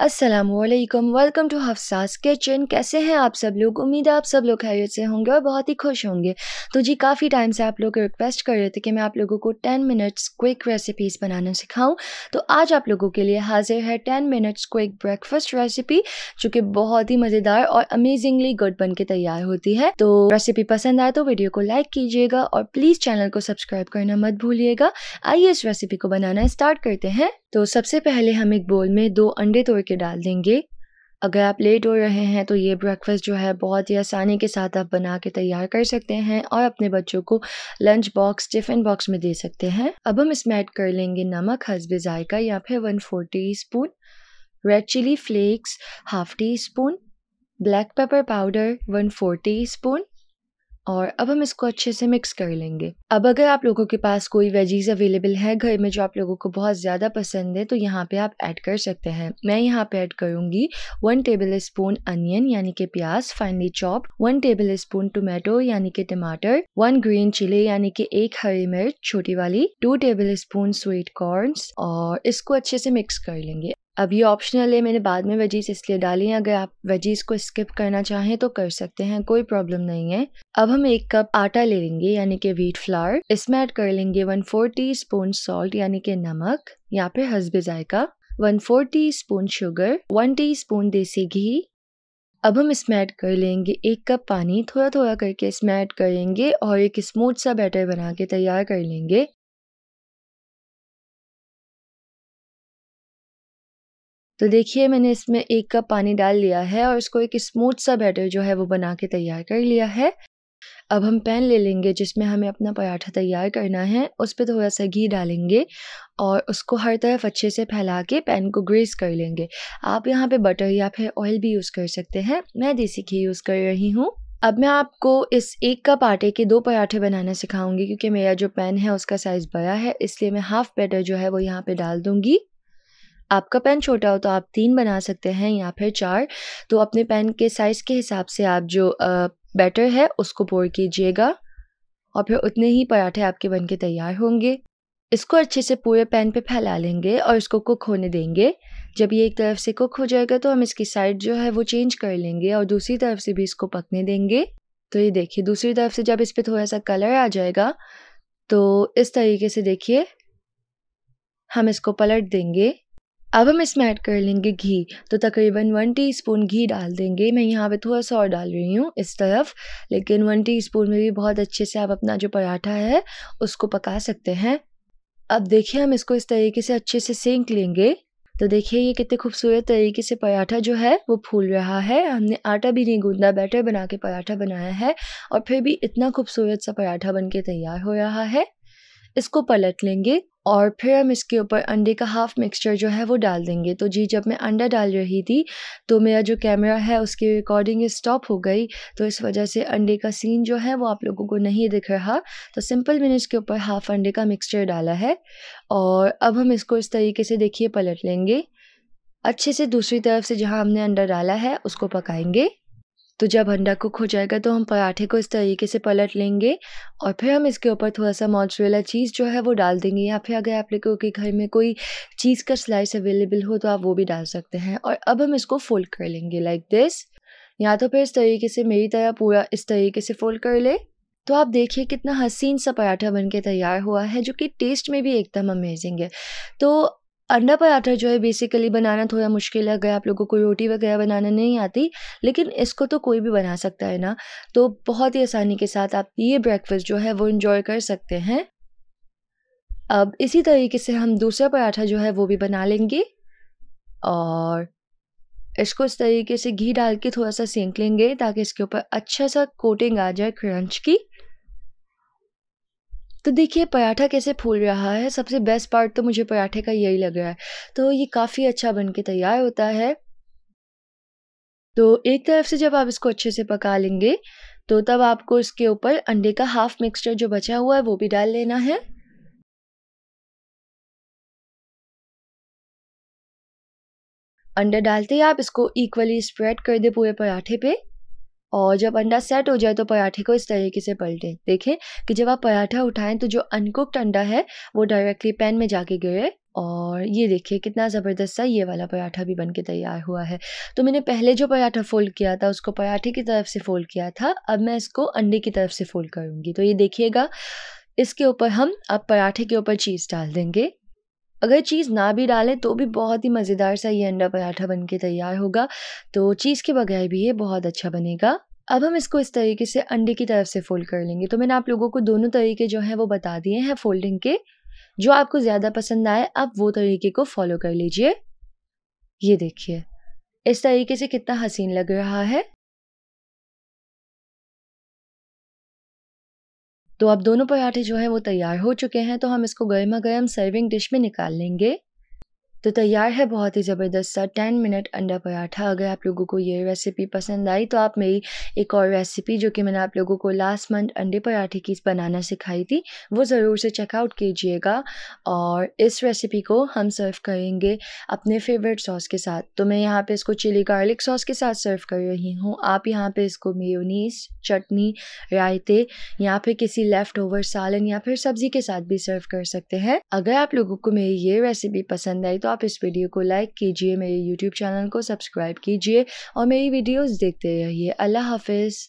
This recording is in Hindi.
Aslam welcome to Hafsa's kitchen कैसे हैं आप सब लोग उम्मीद है आप सब लोग खैरियत से होंगे और बहुत ही खुश होंगे तो जी काफ़ी टाइम से आप लोग रिक्वेस्ट कर रहे थे कि मैं आप लोगों को 10 मिनट्स क्विक रेसिपीज़ बनाना सिखाऊं तो आज आप लोगों के लिए हाजिर है 10 मिनट्स क्विक ब्रेकफास्ट रेसिपी जो कि बहुत ही मज़ेदार और अमेजिंगली गुड बन के तैयार होती है तो रेसिपी पसंद आए तो वीडियो को लाइक कीजिएगा और प्लीज़ चैनल को सब्सक्राइब करना मत भूलिएगा आइए इस रेसिपी को बनाना स्टार्ट करते हैं तो सबसे पहले हम एक बोल में दो अंडे तोड़ करके डाल देंगे अगर आप लेट हो रहे हैं तो ये ब्रेकफास्ट जो है बहुत ही आसानी के साथ आप बना के तैयार कर सकते हैं और अपने बच्चों को लंच बॉक्स टिफ़िन बॉक्स में दे सकते हैं अब हम इसमें ऐड कर लेंगे नमक हसबे जायका या फिर one four teaspoon red chilli flakes half teaspoon black pepper powder one four teaspoon और अब हम इसको अच्छे से मिक्स कर लेंगे अब अगर आप लोगों के पास कोई वेजीज अवेलेबल है घर में जो आप लोगों को बहुत ज़्यादा पसंद है तो यहाँ पे आप ऐड कर सकते हैं मैं यहाँ पे ऐड करूँगी वन टेबल स्पून अनियन यानी के प्याज finely chop one tablespoon tomato यानी के टमाटर वन ग्रीन चिली यानी के एक हरी मिर्च छोटी वाली two tablespoon sweet corn और इसको अच्छे से मिक्स कर लेंगे अब ये ऑप्शनल है मैंने बाद में वेजीज इसलिए डाली हैं अगर आप वेजीज को स्किप करना चाहें तो कर सकते हैं कोई प्रॉब्लम नहीं है अब हम एक कप आटा ले लेंगे यानी कि व्हीट फ्लावर इसमें ऐड कर लेंगे one four teaspoon salt यानी कि नमक या फिर हसबे जायका one four teaspoon sugar one teaspoon देसी घी अब हम इसमें ऐड कर लेंगे एक कप पानी थोड़ा थोड़ा करके इसमें ऐड करेंगे और एक स्मूथ सा बैटर बना के तैयार कर लेंगे तो देखिए मैंने इसमें एक कप पानी डाल लिया है और इसको एक स्मूथ सा बैटर जो है वो बना के तैयार कर लिया है अब हम पैन ले लेंगे जिसमें हमें अपना पराठा तैयार करना है उस पर थोड़ा सा घी डालेंगे और उसको हर तरफ अच्छे से फैला के पैन को ग्रेस कर लेंगे आप यहाँ पे बटर या फिर ऑयल भी यूज़ कर सकते हैं मैं देसी घी यूज़ कर रही हूँ अब मैं आपको इस एक कप आटे के दो पराठे बनाना सिखाऊंगी क्योंकि मेरा जो पैन है उसका साइज़ बड़ा है इसलिए मैं हाफ़ बैटर जो है वो यहाँ पे डाल दूंगी आपका पेन छोटा हो तो आप तीन बना सकते हैं या फिर चार तो अपने पेन के साइज़ के हिसाब से आप जो बैटर है उसको पोर कीजिएगा और फिर उतने ही पराठे आपके बन के तैयार होंगे इसको अच्छे से पूरे पैन पे फैला लेंगे और इसको कुक होने देंगे जब ये एक तरफ से कुक हो जाएगा तो हम इसकी साइड जो है वो चेंज कर लेंगे और दूसरी तरफ से भी इसको पकने देंगे तो ये देखिए दूसरी तरफ से जब इस पर थोड़ा सा कलर आ जाएगा तो इस तरीके से देखिए हम इसको पलट देंगे अब हम इसमें ऐड कर लेंगे घी तो तकरीबन वन टीस्पून घी डाल देंगे मैं यहाँ पे थोड़ा सा और डाल रही हूँ इस तरफ लेकिन वन टीस्पून में भी बहुत अच्छे से आप अपना जो पराठा है उसको पका सकते हैं अब देखिए हम इसको इस तरीके से अच्छे से सेंक लेंगे तो देखिए ये कितने खूबसूरत तरीके से पराठा जो है वो फूल रहा है हमने आटा भी नहीं गूंदा बैटर बना के पराठा बनाया है और फिर भी इतना खूबसूरत सा पराठा बन के तैयार हो रहा है इसको पलट लेंगे और फिर हम इसके ऊपर अंडे का हाफ़ मिक्सचर जो है वो डाल देंगे तो जी जब मैं अंडा डाल रही थी तो मेरा जो कैमरा है उसकी रिकॉर्डिंग स्टॉप हो गई तो इस वजह से अंडे का सीन जो है वो आप लोगों को नहीं दिख रहा तो सिंपल मैंने इसके ऊपर हाफ़ अंडे का मिक्सचर डाला है और अब हम इसको इस तरीके से देखिए पलट लेंगे अच्छे से दूसरी तरफ से जहाँ हमने अंडा डाला है उसको पकाएंगे तो जब अंडा कुक हो जाएगा तो हम पराठे को इस तरीके से पलट लेंगे और फिर हम इसके ऊपर थोड़ा सा मोजरेला चीज़ जो है वो डाल देंगे या फिर अगर आप लोगों के घर में कोई चीज़ का स्लाइस अवेलेबल हो तो आप वो भी डाल सकते हैं और अब हम इसको फोल्ड कर लेंगे लाइक दिस या तो फिर इस तरीके से मेरी तरह पूरा इस तरीके से फोल्ड कर ले तो आप देखिए कितना हसीन सा पराठा बन के तैयार हुआ है जो कि टेस्ट में भी एकदम अमेजिंग है तो अंडा पराठा जो है बेसिकली बनाना थोड़ा मुश्किल लग गया आप लोगों को रोटी वगैरह बनाना नहीं आती लेकिन इसको तो कोई भी बना सकता है ना तो बहुत ही आसानी के साथ आप ये ब्रेकफास्ट जो है वो इन्जॉय कर सकते हैं अब इसी तरीके से हम दूसरा पराठा जो है वो भी बना लेंगे और इसको इस तरीके से घी डाल के थोड़ा सा सेंक लेंगे ताकि इसके ऊपर अच्छा सा कोटिंग आ जाए क्रंच की तो देखिए पराठा कैसे फूल रहा है सबसे बेस्ट पार्ट तो मुझे पराठे का यही लग रहा है तो ये काफ़ी अच्छा बन के तैयार होता है तो एक तरफ से जब आप इसको अच्छे से पका लेंगे तो तब आपको इसके ऊपर अंडे का हाफ मिक्सचर जो बचा हुआ है वो भी डाल लेना है अंडा डालते ही आप इसको इक्वली स्प्रेड कर दे पूरे पराठे पे और जब अंडा सेट हो जाए तो पराठे को इस तरीके से पलटें देखें कि जब आप पराठा उठाएं तो जो अनकुक्ड अंडा है वो डायरेक्टली पैन में जाके गिरे और ये देखिए कितना ज़बरदस्त सा ये वाला पराठा भी बन के तैयार हुआ है तो मैंने पहले जो पराठा फोल्ड किया था उसको पराठे की तरफ से फोल्ड किया था अब मैं इसको अंडे की तरफ से फोल्ड करूँगी तो ये देखिएगा इसके ऊपर हम अब पराठे के ऊपर चीज़ डाल देंगे अगर चीज़ ना भी डालें तो भी बहुत ही मज़ेदार सा ये अंडा पराठा बन के तैयार होगा तो चीज़ के बगैर भी ये बहुत अच्छा बनेगा अब हम इसको इस तरीके से अंडे की तरफ से फोल्ड कर लेंगे तो मैंने आप लोगों को दोनों तरीके जो हैं वो बता दिए हैं फोल्डिंग के जो आपको ज़्यादा पसंद आए आप वो तरीके को फॉलो कर लीजिए ये देखिए इस तरीके से कितना हसीन लग रहा है तो अब दोनों पराठे जो है वो तैयार हो चुके हैं तो हम इसको गर्मा गर्म सर्विंग डिश में निकाल लेंगे तो तैयार है बहुत ही ज़बरदस्त सा टेन मिनट अंडा पराठा अगर आप लोगों को ये रेसिपी पसंद आई तो आप मेरी एक और रेसिपी जो कि मैंने आप लोगों को लास्ट मंथ अंडे पराठे की बनाना सिखाई थी वो ज़रूर से चेकआउट कीजिएगा और इस रेसिपी को हम सर्व करेंगे अपने फेवरेट सॉस के साथ तो मैं यहाँ पे इसको चिली गार्लिक सॉस के साथ सर्व कर रही हूँ आप यहाँ पर इसको मेयोनीस चटनी रायते या फिर किसी लेफ़्ट ओवर सालन या फिर सब्ज़ी के साथ भी सर्व कर सकते हैं अगर आप लोगों को मेरी ये रेसिपी पसंद आई तो आप इस वीडियो को लाइक कीजिए मेरे यूट्यूब चैनल को सब्सक्राइब कीजिए और मेरी वीडियोज़ देखते रहिए अल्लाह हाफिज़